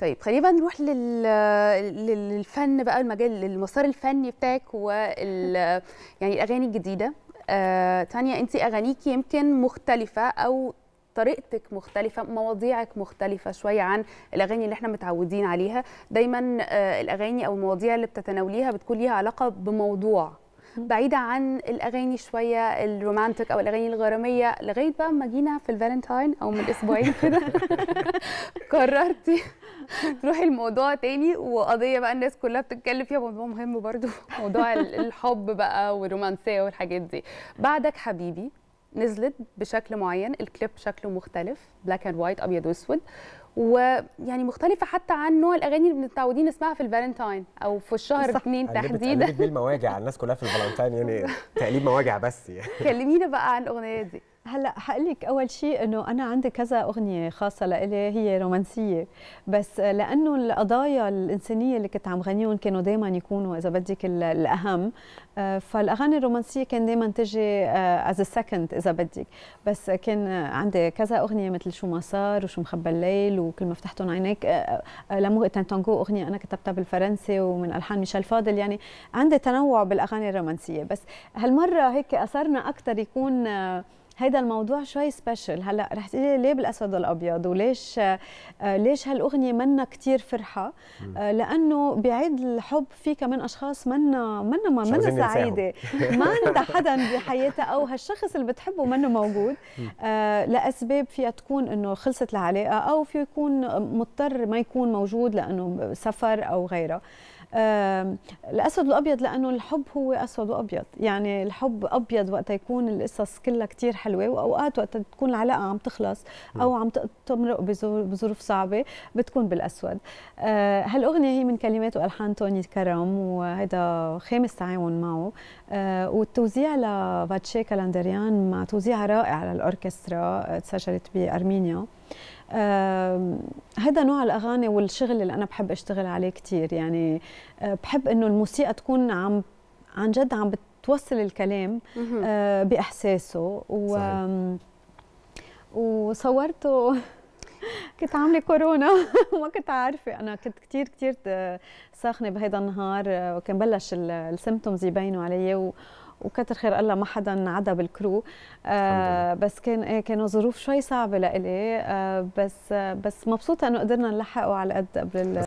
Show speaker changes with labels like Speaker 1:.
Speaker 1: طيب خلينا نروح لل... للفن بقى المجال المسار الفني بتاعك وال يعني الاغاني الجديده آه، تانيا انت اغانيك يمكن مختلفه او طريقتك مختلفه مواضيعك مختلفه شويه عن الاغاني اللي احنا متعودين عليها دايما آه، الاغاني او المواضيع اللي بتتناوليها بتكون ليها علاقه بموضوع بعيدة عن الأغاني شوية الرومانتك أو الأغاني الغرامية لغاية بقى ما جينا في الفالنتاين أو من أسبوعين كده قررتي تروحي الموضوع تاني وقضيه بقى الناس كلها بتتكلم فيها موضوع مهم برضو موضوع الحب بقى والرومانسيه والحاجات دي بعدك حبيبي نزلت بشكل معين الكليب شكله مختلف بلاك اند وايت ابيض واسود ويعني مختلفه حتى عن نوع الاغاني اللي متعودين نسمعها في الفالنتاين او في الشهر اثنين تحديدا بتقلب
Speaker 2: المواجع الناس كلها في الفالنتاين يعني تقليب مواجع بس يعني كلمينا بقى عن الاغنيه دي هلا حقلك اول شيء انه انا عندي كذا اغنيه خاصه لإلي هي رومانسيه بس لانه القضايا الانسانيه اللي كنت عم غنيهم كانوا دائما يكونوا اذا بدك الاهم آه، فالاغاني الرومانسيه كان دائما تجي از آه، سكند اذا بدك بس كان عندي كذا اغنيه مثل شو ما صار وشو مخبى الليل وكل ما فتحتهم عينيك آه، لامو تانتانجو اغنيه انا كتبتها بالفرنسي ومن الحان ميشيل فاضل يعني عندي تنوع بالاغاني الرومانسيه بس هالمره هيك اثرنا اكثر يكون هيدا الموضوع شوي سبيشل هلا رح تقولي ليه بالاسود والابيض وليش آه، ليش هالاغنيه منا كثير فرحه آه، لانه بعيد الحب في كمان اشخاص منا منا ما منا سعيده ما عندها حدا بحياتها او هالشخص اللي بتحبه منه موجود آه، لاسباب فيها تكون انه خلصت العلاقه او في يكون مضطر ما يكون موجود لانه سفر او غيره الاسود الابيض لانه الحب هو اسود وابيض يعني الحب ابيض وقت يكون القصص كلها كثير حلوه واوقات وقت تكون العلاقه عم تخلص او عم تمرق بظروف صعبه بتكون بالاسود آه، هالاغنيه هي من كلمات والحان توني كرم وهذا خامس تعاون معه آه، والتوزيع لفاتشي كالندريان مع توزيع رائع للاوركسترا آه، تسجلت بارمينيا هذا نوع الاغاني والشغل اللي انا بحب اشتغل عليه كثير يعني آه، بحب انه الموسيقى تكون عم عن جد عم بتوصل الكلام آه، باحساسه و وصورته كنت عامله كورونا ما كنت عارفه انا كنت كثير كثير آه، ساخنه بهذا النهار وكان بلش السيمتومز يبينوا علي و... وكتر خير الله ما حدا عدا بالكرو آه بس كان إيه كانوا ظروف شوي صعبه لإلي آه بس آه بس مبسوطه انه قدرنا نلحقه على قد قبل